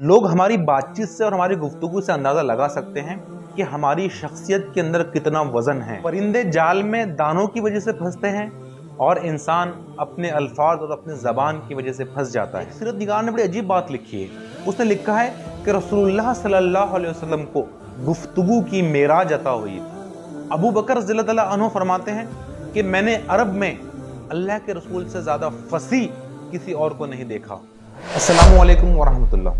लोग हमारी बातचीत से और हमारी गुफ्तगु से अंदाज़ा लगा सकते हैं कि हमारी शख्सियत के अंदर कितना वज़न है परिंदे जाल में दानों की वजह से फंसते हैं और इंसान अपने अल्फाज और अपने ज़बान की वजह से फंस जाता है सीरत निगार ने बड़ी अजीब बात लिखी है उसने लिखा है कि रसोल्ला सल्लल्लाहु वसलम को गुफ्तु की मेरा जता हुई अबू बकर अनु फरमाते हैं कि मैंने अरब में अल्लाह के रसूल से ज़्यादा फसी किसी और को नहीं देखा असलकम वरहमल्ला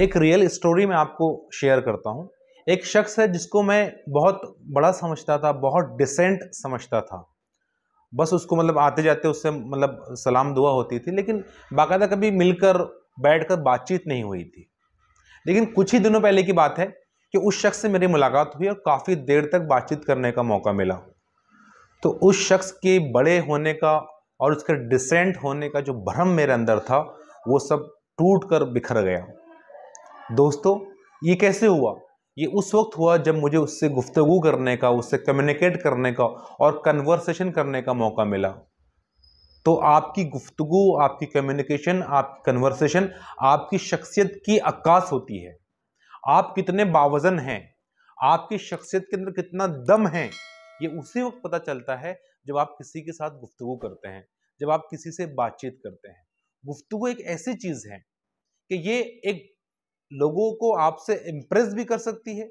एक रियल स्टोरी मैं आपको शेयर करता हूँ एक शख्स है जिसको मैं बहुत बड़ा समझता था बहुत डिसेंट समझता था बस उसको मतलब आते जाते उससे मतलब सलाम दुआ होती थी लेकिन बाकायदा कभी मिलकर बैठकर बातचीत नहीं हुई थी लेकिन कुछ ही दिनों पहले की बात है कि उस शख्स से मेरी मुलाकात हुई और काफ़ी देर तक बातचीत करने का मौका मिला तो उस शख्स के बड़े होने का और उसके डिसेंट होने का जो भ्रम मेरे अंदर था वो सब टूट कर बिखर गया दोस्तों ये कैसे हुआ ये उस वक्त हुआ जब मुझे उससे गुफ्तगु करने का उससे कम्युनिकेट करने का और कन्वर्सेशन करने का मौका मिला तो आपकी गुफ्तगु आपकी कम्युनिकेशन आपकी कन्वर्सेशन आपकी शख्सियत की अक्कास होती है आप कितने बावजन हैं आपकी शख्सियत के अंदर कितना दम है ये उसी वक्त पता चलता है जब आप किसी के साथ गुफ्तगु करते हैं जब आप किसी से बातचीत करते हैं गुफ्तगु एक ऐसी चीज़ है कि ये एक लोगों को आपसे इम्प्रेस भी कर सकती है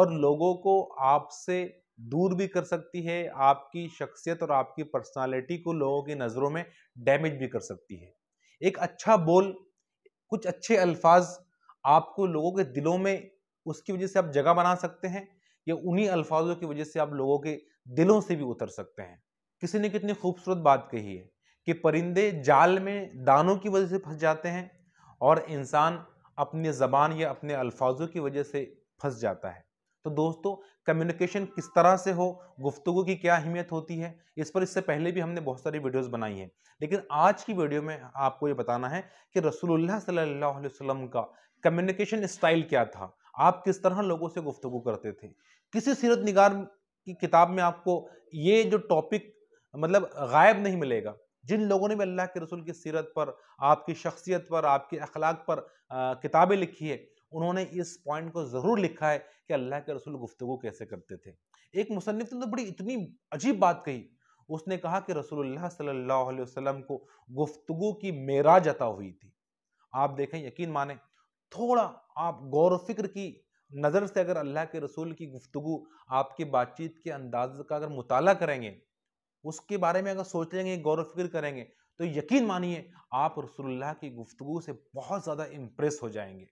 और लोगों को आपसे दूर भी कर सकती है आपकी शख्सियत और आपकी पर्सनालिटी को लोगों की नज़रों में डैमेज भी कर सकती है एक अच्छा बोल कुछ अच्छे अल्फाज आपको लोगों के दिलों में उसकी वजह से आप जगह बना सकते हैं या उन्हीं अल्फाजों की वजह से आप लोगों के दिलों से भी उतर सकते हैं किसी ने कितनी खूबसूरत बात कही है कि परिंदे जाल में दानों की वजह से फंस जाते हैं और इंसान अपने ज़बान या अपने अल्फाजों की वजह से फंस जाता है तो दोस्तों कम्युनिकेशन किस तरह से हो गुफ्तु की क्या अहमियत होती है इस पर इससे पहले भी हमने बहुत सारी वीडियोस बनाई हैं लेकिन आज की वीडियो में आपको ये बताना है कि रसूलुल्लाह सल्लल्लाहु अलैहि वसल्लम का कम्युनिकेशन स्टाइल क्या था आप किस तरह लोगों से गुफ्तु करते थे किसी सीरत निगार की किताब में आपको ये जो टॉपिक मतलब गायब नहीं मिलेगा जिन लोगों ने भी अल्लाह के रसूल की सीरत पर आपकी शख्सियत पर आपके अखलाक पर किताबें लिखी है उन्होंने इस पॉइंट को ज़रूर लिखा है कि अल्लाह के रसूल गुफ्तु कैसे करते थे एक मुसनफ़ ने तो बड़ी इतनी अजीब बात कही उसने कहा कि रसोल्ला सल्ला वसम को गुफ्तु की मेरा जता हुई थी आप देखें यकीन माने थोड़ा आप गौर फिक्र की नज़र से अगर अल्लाह के रसूल की गुफ्तु आपकी बातचीत के अंदाज का अगर मुताला करेंगे उसके बारे में अगर सोच लेंगे गौर फिक्र करेंगे तो यकीन मानिए आप रसोल्ला की गुफ्तु से बहुत ज़्यादा इम्प्रेस हो जाएंगे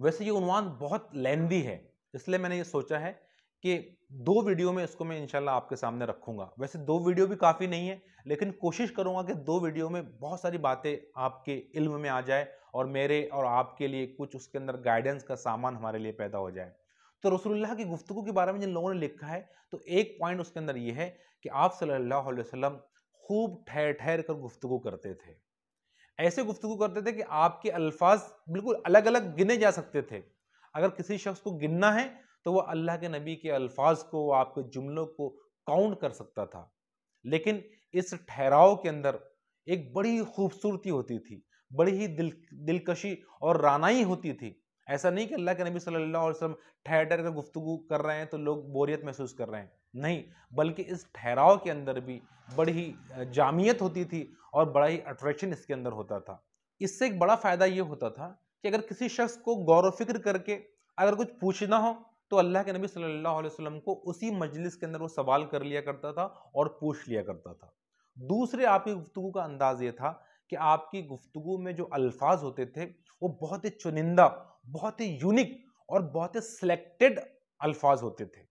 वैसे ये उनवान बहुत लेंदी है इसलिए मैंने ये सोचा है कि दो वीडियो में इसको मैं इनशाला आपके सामने रखूंगा वैसे दो वीडियो भी काफ़ी नहीं है लेकिन कोशिश करूंगा कि दो वीडियो में बहुत सारी बातें आपके इल्म में आ जाए और मेरे और आपके लिए कुछ उसके अंदर गाइडेंस का सामान हमारे लिए पैदा हो जाए तो रसोल्ला की गुफ्तु के बारे में जिन लोगों ने लिखा है तो एक पॉइंट उसके अंदर ये है कि आप सल्लल्लाहु अलैहि वसल्लम खूब ठहर ठहर कर गुफ्तु करते थे ऐसे गुफ्तु करते थे कि आपके अल्फाज बिल्कुल अलग अलग गिने जा सकते थे अगर किसी शख्स को गिनना है तो वह अल्लाह के नबी के अल्फाज को आपके जुमलों को काउंट कर सकता था लेकिन इस ठहराव के अंदर एक बड़ी खूबसूरती होती थी बड़ी ही दिल दिलकशी और रानाई होती थी ऐसा नहीं कि अल्लाह के नबी सल्लल्लाहु अलैहि वसल्लम ठहर ठहर कर गुफ्तु कर रहे हैं तो लोग बोरियत महसूस कर रहे हैं नहीं बल्कि इस ठहराव के अंदर भी बड़ी ही जामियत होती थी और बड़ा ही अट्रैक्शन इसके अंदर होता था इससे एक बड़ा फ़ायदा ये होता था कि अगर किसी शख्स को गौर फिक्र करके अगर कुछ पूछना हो तो अल्लाह के नबी सल्लल्लाहु अलैहि वसल्लम को उसी मजलिस के अंदर वो सवाल कर लिया करता था और पूछ लिया करता था दूसरे आपकी गुफ्तु का अंदाज़ ये था कि आपकी गुफ्तु में जो अल्फाज होते थे वो बहुत ही चुनिंदा बहुत ही यूनिक और बहुत ही सिलेक्टेड अल्फाज होते थे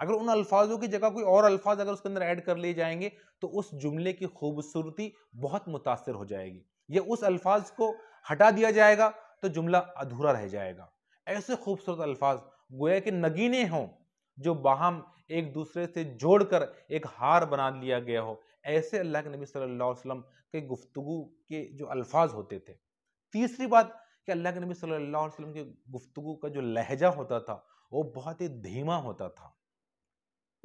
अगर उन अल्फाजों की जगह कोई और अल्फाज अगर उसके अंदर ऐड कर लिए जाएंगे तो उस जुमले की खूबसूरती बहुत मुतासर हो जाएगी या उस अल्फाज को हटा दिया जाएगा तो जुमला अधूरा रह जाएगा ऐसे खूबसूरत अल्फाज गोया के नगीने हों जो बाहम एक दूसरे से जोड़कर एक हार बना लिया गया हो ऐसे अल्लाह के नबी सल्लल्लाहु अलैहि वसल्लम के गुफ्तगु के जो अल्फाज होते थे तीसरी बात कि अल्लाह के नबी सल्लल्लाहु अलैहि वसल्लम के गुफ्तगु का जो लहजा होता था वो बहुत ही धीमा होता था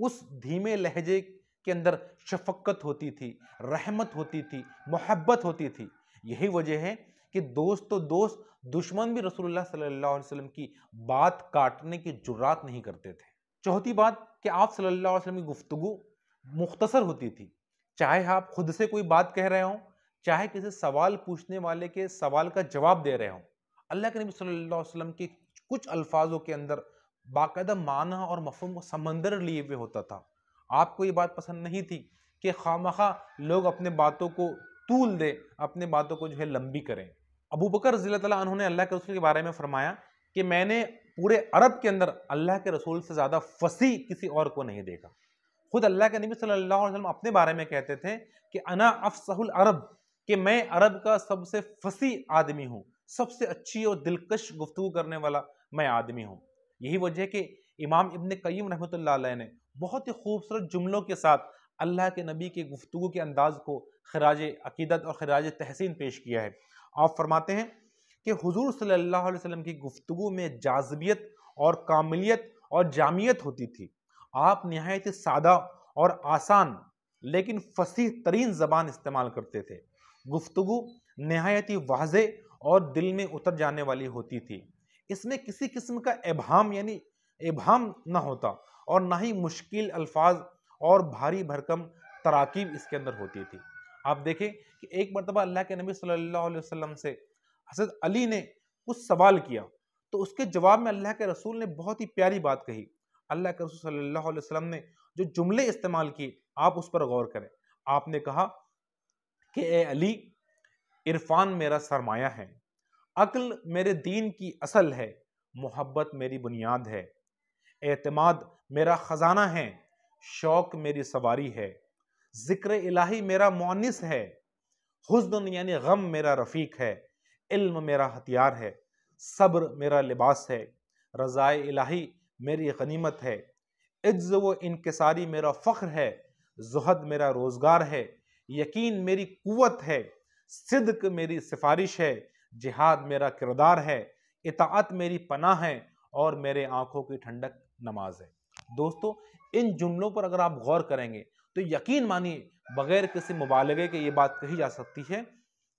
उस धीमे लहजे के अंदर शफक्कत होती थी रहमत होती थी मोहब्बत होती थी यही वजह है कि दोस्त तो दोस्त दुश्मन भी रसूलुल्लाह सल्लल्लाहु अलैहि वसल्लम की बात काटने की जुरात नहीं करते थे चौथी बात कि आप सल्लल्लाहु अलैहि वसल्लम की गुफ्तगु मुख्तसर होती थी चाहे आप खुद से कोई बात कह रहे हों चाहे किसी सवाल पूछने वाले के सवाल का जवाब दे रहे हों अल्लाह के नबी सल्लल्लाहु अलैहि वसल्लम के कुछ अल्फाजों के अंदर बाकायदा माना और मफहम को समंदर लिए हुए होता था आपको ये बात पसंद नहीं थी कि खामखा लोग अपने बातों को तूल दें अपने बातों को जो है लंबी करें अबू बकर रजील उन्होंने अल्लाह के रसूल के बारे में फरमाया कि मैंने पूरे अरब के अंदर अल्लाह के रसूल से ज़्यादा फसी किसी और को नहीं देखा खुद अल्लाह के नबी सल्लल्लाहु अलैहि वसल्लम अपने बारे में कहते थे कि अना अफसहुल अरब कि मैं अरब का सबसे फसी आदमी हूँ सबसे अच्छी और दिलकश गुफ्तु करने वाला मैं आदमी हूँ यही वजह कि इमाम इबन कईम रहमत ने बहुत ही खूबसूरत जुमलों के साथ अल्लाह के नबी के गुफ्तु के अंदाज को खराज अकीदत और खराज तहसिन पेश किया है आप फरमाते हैं कि हुजूर सल्लल्लाहु अलैहि वसल्लम की गुफ्तु में जाजबियत और कामिलियत और जामियत होती थी आप नहायत सादा और आसान लेकिन फसी तरीन ज़बान इस्तेमाल करते थे गुफ्तु नहायत वाजे और दिल में उतर जाने वाली होती थी इसमें किसी किस्म का एभाम यानी एभाम ना होता और ना ही मुश्किल अल्फाज और भारी भरकम तराकीब इसके अंदर होती थी आप देखें कि एक मरतबा अल्लाह के नबी सल्लल्लाहु अलैहि वसल्लम से हजरत अली ने कुछ सवाल किया तो उसके जवाब में अल्लाह के रसूल ने बहुत ही प्यारी बात कही अल्लाह के रसूल सल्लल्लाहु अलैहि वसल्लम ने जो जुमले इस्तेमाल किए आप उस पर गौर करें आपने कहा कि ए अली इरफान मेरा सरमाया है अक्ल मेरे दीन की असल है मोहब्बत मेरी बुनियाद है एतमाद मेरा ख़जाना है शौक़ मेरी सवारी है ज़िक्र इलाही मेरा मोनिस है हुस्न यानी गम मेरा रफ़ीक है इल्म मेरा हथियार है सब्र मेरा लिबास है रज़ाए इलाही मेरी गनीमत है इज्ज व इनकसारी मेरा फ़ख्र है जहद मेरा रोज़गार है यकीन मेरी कुत है सिदक मेरी सिफारिश है जिहाद मेरा किरदार है इतात मेरी पनाह है और मेरे आँखों की ठंडक नमाज है दोस्तों इन जुमलों पर अगर आप गौर करेंगे तो यकीन मानिए बगैर किसी मुबालगे के ये बात कही जा सकती है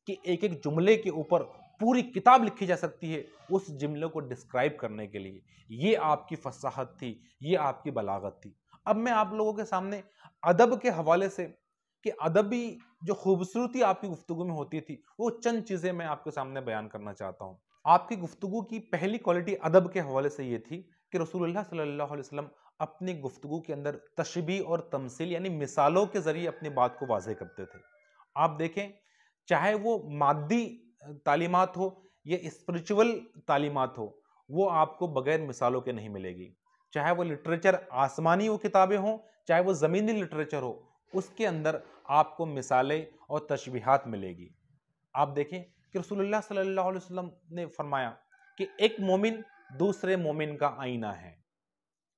कि एक एक जुमले के ऊपर पूरी किताब लिखी जा सकती है उस जुमले को डिस्क्राइब करने के लिए ये आपकी फसाहत थी ये आपकी बलागत थी अब मैं आप लोगों के सामने अदब के हवाले से कि अदबी जो खूबसूरती आपकी गुफ्तु में होती थी वो चंद चीज़ें मैं आपके सामने बयान करना चाहता हूँ आपकी गुफ्तु की पहली क्वालिटी अदब के हवाले से ये थी कि रसूलुल्लाह सल्लल्लाहु अलैहि वसल्लम अपनी गुफ्तु के अंदर तशबी और तमसील यानी मिसालों के ज़रिए अपनी बात को वाजे करते थे आप देखें चाहे वो मादी तालीमत हो या इस्परिचुअल तालीमत हो वो आपको बगैर मिसालों के नहीं मिलेगी चाहे वो लिटरेचर आसमानी वो किताबें हों चाहे वो ज़मीनी लिटरेचर हो उसके अंदर आपको मिसालें और तशबीहात मिलेगी आप देखें कि रसोल्ला सल्लल्लाहु अलैहि वसल्लम ने फरमाया कि एक मोमिन दूसरे मोमिन का आईना है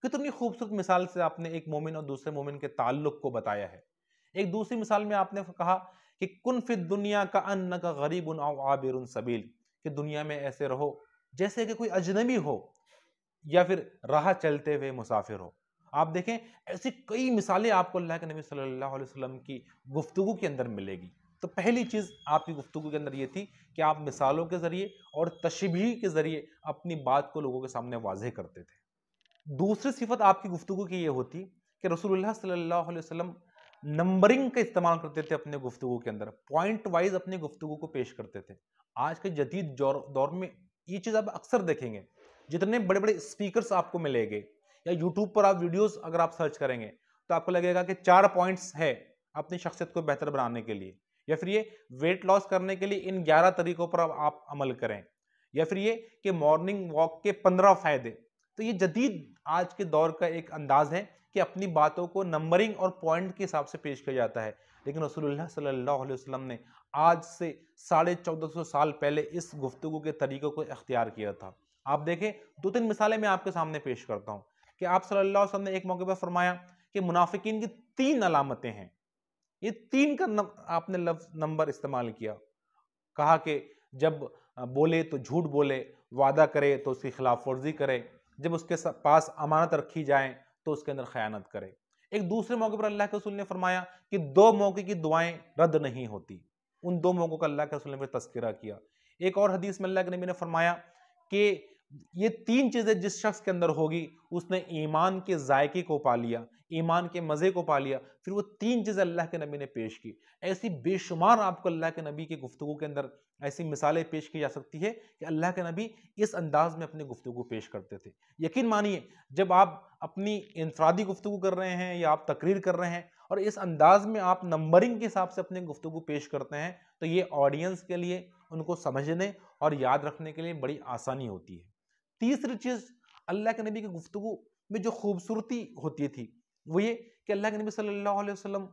कितनी खूबसूरत मिसाल से आपने एक मोमिन और दूसरे मोमिन के ताल्लुक को बताया है एक दूसरी मिसाल में आपने कहा कि कुन फिर दुनिया का अन्न का गरीब उन आबिर सबील कि दुनिया में ऐसे रहो जैसे कि कोई अजनबी हो या फिर राह चलते हुए मुसाफिर हो आप देखें ऐसी कई मिसालें आपको अल्लाह के नबी सल्लल्लाहु अलैहि वसल्लम की गुफ्तु के अंदर मिलेगी तो पहली चीज़ आपकी गुफ्तु के अंदर ये थी कि आप मिसालों के ज़रिए और तशबी के ज़रिए अपनी बात को लोगों के सामने वाजह करते थे दूसरी सिफत आपकी गुफ्तु की ये होती कि रसूलुल्लाह सल्लल्लाहु अलैहि वसल्लम नंबरिंग का इस्तेमाल करते थे अपने गुफ्तु के अंदर पॉइंट वाइज अपने गुफ्तु को पेश करते थे आज के जदीद दौर में ये चीज़ आप अक्सर देखेंगे जितने बड़े बड़े स्पीकर्स आपको मिलेंगे या यूट्यूब पर आप वीडियोस अगर आप सर्च करेंगे तो आपको लगेगा कि चार पॉइंट्स है अपनी शख्सियत को बेहतर बनाने के लिए या फिर ये वेट लॉस करने के लिए इन ग्यारह तरीकों पर आप अमल करें या फिर ये कि मॉर्निंग वॉक के पंद्रह फायदे तो ये जदीद आज के दौर का एक अंदाज है कि अपनी बातों को नंबरिंग और पॉइंट के हिसाब से पेश किया जाता है लेकिन रसूलुल्लाह सल्लल्लाहु अलैहि वसल्लम ने आज से साढ़े चौदह सौ साल पहले इस गुफ्तु के तरीक़ों को इख्तियार किया था आप देखें दो तीन मिसालें मैं आपके सामने पेश करता हूँ कि आप सल्लल्लाहु अलैहि वसल्लम ने एक मौके पर फरमाया कि मुनाफिकीन की तीन अलामतें हैं ये तीन का नम, आपने लफ्ज नंबर इस्तेमाल किया कहा कि जब बोले तो झूठ बोले वादा करे तो उसकी खिलाफ वर्जी करे जब उसके पास अमानत रखी जाए तो उसके अंदर खयानत करे एक दूसरे मौके पर अल्लाह के रसूल ने फरमाया कि दो मौके की दुआएं रद्द नहीं होती उन दो मौक़ों का अल्लाह के रसूल ने फिर तस्करा किया एक और हदीस में अल्लाह के नबी ने फरमाया कि ये तीन चीज़ें जिस शख्स के अंदर होगी उसने ईमान के जायके को पा लिया ईमान के मज़े को पा लिया फिर वो तीन चीज़ें अल्लाह के नबी ने पेश की ऐसी बेशुमार आपको अल्लाह के नबी की गुफ्तु के अंदर ऐसी मिसालें पेश की जा सकती है कि अल्लाह के नबी इस अंदाज में अपनी गुफ्तु पेश करते थे यकीन मानिए जब आप अपनी इंफरादी गुफ्तु कर रहे हैं या आप तकरीर कर रहे हैं और इस अंदाज में आप नंबरिंग के हिसाब से अपनी गुफ्तु पेश करते हैं तो ये ऑडियंस के लिए उनको समझने और याद रखने के लिए बड़ी आसानी होती है तीसरी चीज अल्लाह के नबी की गुफ्तु में जो खूबसूरती होती थी वो ये कि अल्लाह के नबी सल्लल्लाहु अलैहि वसल्लम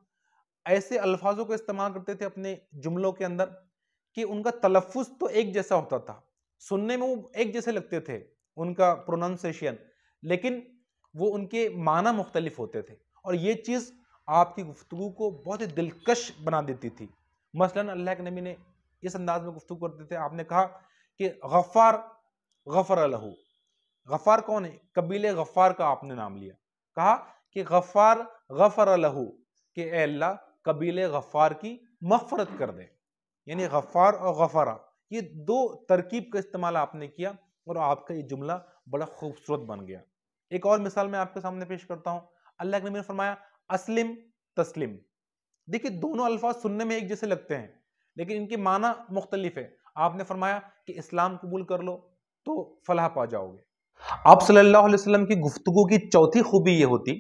ऐसे अल्फाजों का इस्तेमाल करते थे अपने जुमलों के अंदर कि उनका तलफ़ तो एक जैसा होता था सुनने में वो एक जैसे लगते थे उनका प्रोनाउंसिएशन लेकिन वो उनके माना मुख्तलिफ होते थे और ये चीज़ आपकी गुफ्तु को बहुत ही दिलकश बना देती थी मसलन अल्लाह के नबी ने इस अंदाज में गुफ्तु करते थे आपने कहा कि गफ़ार गफ़र लहू गफ़ार कौन है कबीले गफ़ार का आपने नाम लिया कहा कि गफ़ार गफ़र लहू के अल्लाह कबीले गफ़ार की मफ़रत कर दे यानी गफ़ार और गफ़ारा ये दो तरकीब का इस्तेमाल आपने किया और आपका ये जुमला बड़ा खूबसूरत बन गया एक और मिसाल मैं आपके सामने पेश करता हूँ अल्लाह के नबी ने फरमाया असलिम तस्लिम देखिए दोनों अल्फाज सुनने में एक जैसे लगते हैं लेकिन इनके माना मुख्तलिफ है आपने फरमाया कि इस्लाम कबूल कर लो तो फलाह पा जाओगे आप सल्लल्लाहु अलैहि वसल्लम की गुफ्तगु की चौथी खूबी ये होती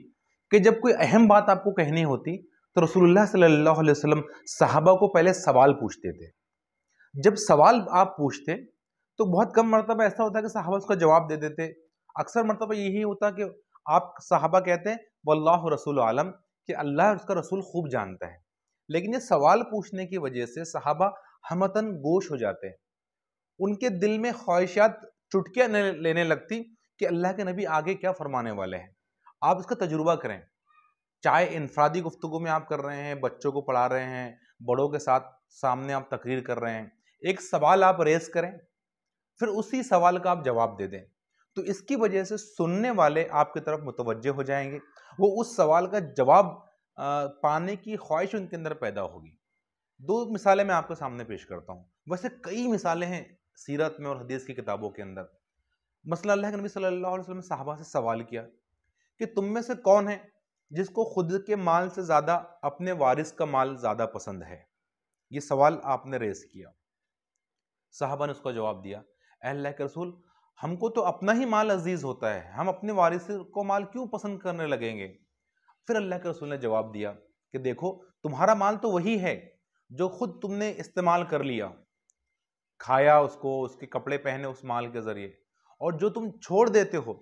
कि जब कोई अहम बात आपको कहनी होती तो रसूलुल्लाह सल्लल्लाहु अलैहि वसल्लम सहाबा को पहले सवाल पूछते थे जब सवाल आप पूछते तो बहुत कम मरतबा ऐसा होता कि साहबा उसका जवाब दे देते अक्सर मरतबा यही होता कि आप साहबा कहते हैं वल्लाह रसूल आलम कि अल्लाह उसका रसूल खूब जानता है लेकिन ये सवाल पूछने की वजह से साहबा हमतन गोश हो जाते हैं उनके दिल में ख्वाहिशात चुटकियाँ लेने लगती कि अल्लाह के नबी आगे क्या फरमाने वाले हैं आप इसका तजुर्बा करें चाहे इनफरादी गुफ्तु में आप कर रहे हैं बच्चों को पढ़ा रहे हैं बड़ों के साथ सामने आप तकरीर कर रहे हैं एक सवाल आप रेस करें फिर उसी सवाल का आप जवाब दे दें तो इसकी वजह से सुनने वाले आपकी तरफ मुतवजह हो जाएंगे वो उस सवाल का जवाब पाने की ख्वाहिश उनके अंदर पैदा होगी दो मिसालें मैं आपके सामने पेश करता हूँ वैसे कई मिसालें हैं सीरत में और हदीस की किताबों के अंदर मसला अल्लाह के नबी सल्लल्लाहु अलैहि वसल्लम ने साहबा से सवाल किया कि तुम में से कौन है जिसको खुद के माल से ज़्यादा अपने वारिस का माल ज़्यादा पसंद है ये सवाल आपने रेस किया साहबा ने उसका जवाब दिया अल्लाह के रसूल हमको तो अपना ही माल अजीज़ होता है हम अपने वारिस को माल क्यों पसंद करने लगेंगे फिर अल्लाह के रसूल ने जवाब दिया कि देखो तुम्हारा माल तो वही है जो खुद तुमने इस्तेमाल कर लिया खाया उसको उसके कपड़े पहने उस माल के ज़रिए और जो तुम छोड़ देते हो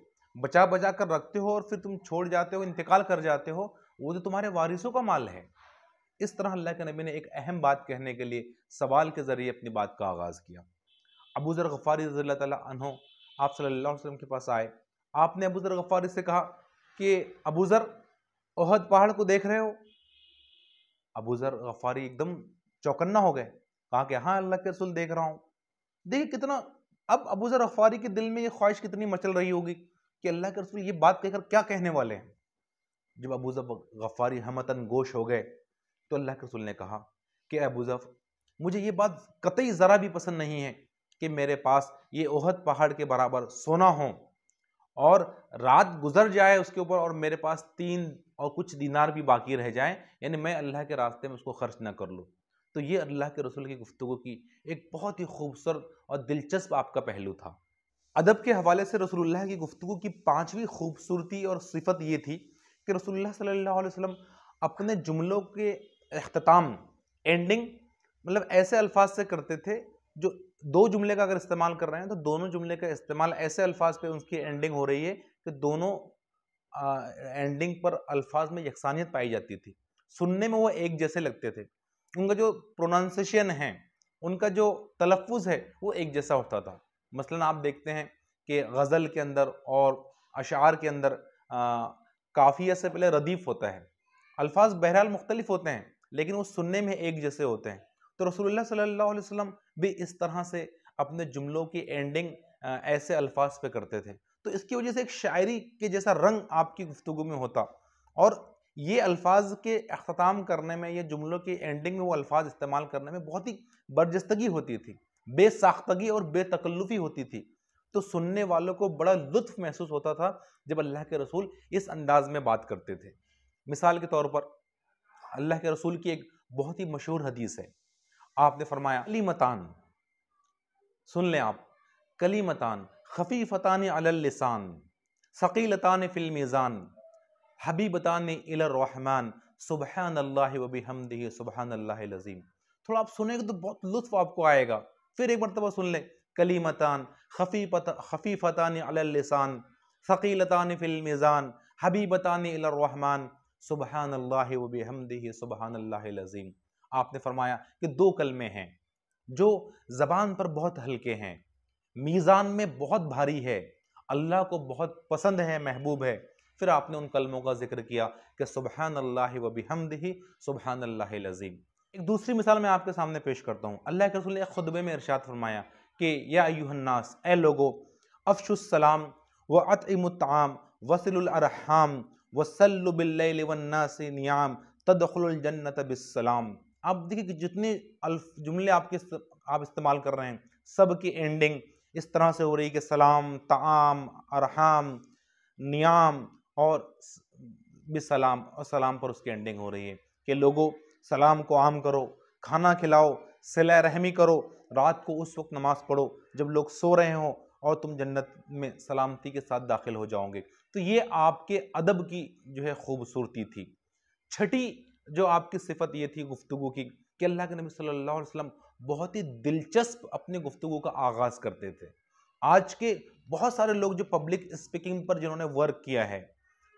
बचा बचा कर रखते हो और फिर तुम छोड़ जाते हो इंतकाल कर जाते हो वो तो तुम्हारे वारिसों का माल है इस तरह अल्लाह के नबी ने एक अहम बात कहने के लिए सवाल के ज़रिए अपनी बात का आगाज़ किया अबू ज़र गफ़ारी रज़ी तहों आप सल्लल्लाहु अलैहि वसल्लम के पास आए आपने अबू ज़र गफ़ारी से कहा कि अबू ज़र ओहद पहाड़ को देख रहे हो अबू ज़र गफ़ारी एकदम चौकन्ना हो गए कहा कि हाँ अल्लाह के रसूल देख रहा हूँ देखिए कितना अब अबू जर अफारी के दिल में ये ख्वाहिश कितनी मचल रही होगी कि अल्लाह के रसूल ये बात कहकर क्या कहने वाले हैं जब अबू जब गफ़ारी हमतन गोश हो गए तो अल्लाह के रसूल ने कहा कि अबूज़फ़ मुझे ये बात कतई ज़रा भी पसंद नहीं है कि मेरे पास ये ओहद पहाड़ के बराबर सोना हो और रात गुजर जाए उसके ऊपर और मेरे पास तीन और कुछ दिनार भी बाकी रह जाए यानी मैं अल्लाह के रास्ते में उसको खर्च ना कर लूँ तो ये अल्लाह के रसूल की गुफ्तु की एक बहुत ही खूबसूरत और दिलचस्प आपका पहलू था अदब के हवाले से रसोल्ला की गुफ्तु की पाँचवीं खूबसूरती और सिफत ये थी कि रसोल्ला सल्ला वसलम अपने जुमलों के अख्ताम एंडिंग मतलब ऐसे अल्फाज से करते थे जो दो जुमले का अगर इस्तेमाल कर रहे हैं तो दोनों जुमले का इस्तेमाल ऐसे अल्फाज पे उसकी एंडिंग हो रही है कि दोनों आ, एंडिंग पर अल्फाज में यकसानियत पाई जाती थी सुनने में वो एक जैसे लगते थे उनका जो प्रोनाउंसिएशन है उनका जो तलफ़ है वो एक जैसा होता था मसलन आप देखते हैं कि गज़ल के अंदर और अशार के अंदर काफ़िया से पहले रदीफ़ होता है अल्फाज बहरहाल मुख्तलिफ होते हैं लेकिन वो सुनने में एक जैसे होते हैं तो रसूलुल्लाह सल्लल्लाहु अलैहि वसल्लम भी इस तरह से अपने जुमलों की एंडिंग ऐसे अल्फाज पे करते थे तो इसकी वजह से एक शायरी के जैसा रंग आपकी गुफ्तु में होता और ये अल्फाज के अख्ताम करने में ये जुमलों के एंडिंग में वो अल्फाज इस्तेमाल करने में बहुत ही बरजस्तगी होती थी बेसाख्तगी और बेतकल्लुफ़ी होती थी तो सुनने वालों को बड़ा लुत्फ महसूस होता था जब अल्लाह के रसूल इस अंदाज में बात करते थे मिसाल के तौर पर अल्लाह के रसूल की एक बहुत ही मशहूर हदीस है आपने फरमाया अली मतान सुन लें आप कली मतान खफी फ़तान अलसान फ़कीलतान फ़िल्मीज़ान हबीबतान रहमान सुबहान अल्लाह वबी सुबहान थोड़ा आप सुनेंगे तो बहुत लुत्फ आपको आएगा फिर एक मरतबा सुन लें कलीमतान खफीफतान अलसान फ़कीलतान फिलमिज़ान हबीबतान रहमान सुबहान अल्लाह वबी हमदी सुबहान अल्लाह आपने फरमाया कि दो कलमे हैं जो ज़बान पर बहुत हल्के हैं मीज़ान में बहुत भारी है अल्लाह को बहुत पसंद है महबूब है फिर आपने उन कलमों का जिक्र किया कि सुबहान अल्लाह व बिहमदही सुबहान अल्लाह लजीम एक दूसरी मिसाल मैं आपके सामने पेश करता हूँ अल्लाह के रसूल ने खुतबे में इरशाद फरमाया कि या अयुहन्नास ए लोगो अफशुसलाम व अतमताम वसलरहाम वसल्लबिल्लाम तदखलजन्नत बिसलाम आप देखिए कि जितने जुमले आपके आप इस्तेमाल कर रहे हैं सब की एंडिंग इस तरह से हो रही है कि सलाम ताम अरहाम नियाम और भी सलाम और सलाम पर उसकी एंडिंग हो रही है कि लोगों सलाम को आम करो खाना खिलाओ सिला रहमी करो रात को उस वक्त नमाज़ पढ़ो जब लोग सो रहे हों और तुम जन्नत में सलामती के साथ दाखिल हो जाओगे तो ये आपके अदब की जो है खूबसूरती थी छठी जो आपकी सिफत ये थी गुफ्तु की कि अल्लाह के नबी सल्लल्लाहु अलैहि वसल्लम बहुत ही दिलचस्प अपने गुफ्तु का आगाज़ करते थे आज के बहुत सारे लोग जो पब्लिक स्पीकिंग पर जिन्होंने वर्क किया है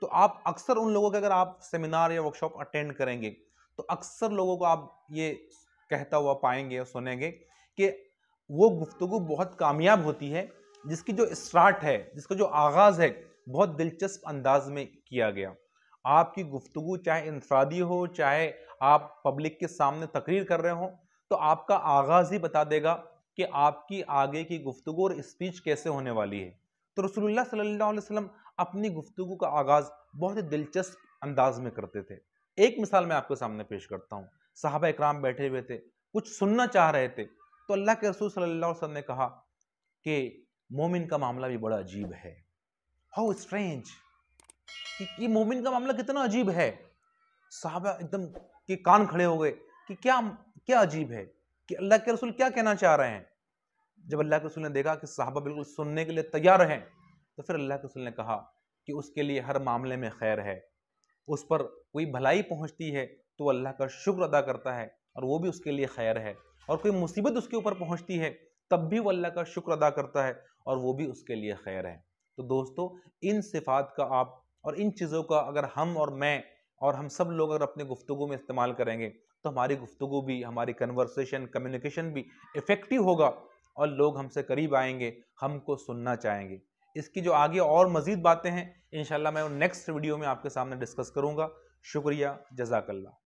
तो आप अक्सर उन लोगों के अगर आप सेमिनार या वर्कशॉप अटेंड करेंगे तो अक्सर लोगों को आप ये कहता हुआ पाएंगे और सुनेंगे कि वो गुफ्तु बहुत कामयाब होती है जिसकी जो स्टार्ट है जिसका जो आगाज़ है बहुत दिलचस्प अंदाज में किया गया आपकी गुफ्तु चाहे इंफरादी हो चाहे आप पब्लिक के सामने तकरीर कर रहे हो तो आपका आगाज़ ही बता देगा कि आपकी आगे की गुफ्तु और स्पीच कैसे होने वाली है तो रसोल्ला सल्ला वसम अपनी गुफ्तु का आगाज़ बहुत ही दिलचस्प अंदाज में करते थे एक मिसाल मैं आपके सामने पेश करता हूँ साहबा इकराम बैठे हुए थे कुछ सुनना चाह रहे थे तो अल्लाह के रसूल सल्ला वसम ने कहा कि मोमिन का मामला भी बड़ा अजीब है हाउ स्ट्रेंज कि मोमिन का मामला कितना अजीब है साहबा एकदम के कान खड़े हो गए कि क्या क्या अजीब है कि अल्लाह के रसूल क्या कहना चाह रहे हैं जब अल्लाह के रसूल ने देखा कि साहबा बिल्कुल सुनने के लिए तैयार हैं तो फिर अल्लाह के रसूल ने कहा कि उसके लिए हर मामले में खैर है उस पर कोई भलाई पहुंचती है तो अल्लाह का शुक्र अदा करता है और वो भी उसके लिए खैर है और कोई मुसीबत उसके ऊपर पहुँचती है तब भी वो अल्लाह का शुक्र अदा करता है और वो भी उसके लिए खैर है तो दोस्तों इन सिफात का आप और इन चीज़ों का अगर हम और मैं और हम सब लोग अगर अपने गुफ्तु में इस्तेमाल करेंगे तो हमारी गुफ्तु भी हमारी कन्वर्सेशन कम्युनिकेशन भी इफ़ेक्टिव होगा और लोग हमसे करीब आएंगे हमको सुनना चाहेंगे इसकी जो आगे और मज़ीद बातें हैं इन मैं नेक्स्ट वीडियो में आपके सामने डिस्कस करूँगा शुक्रिया जजाकल्ला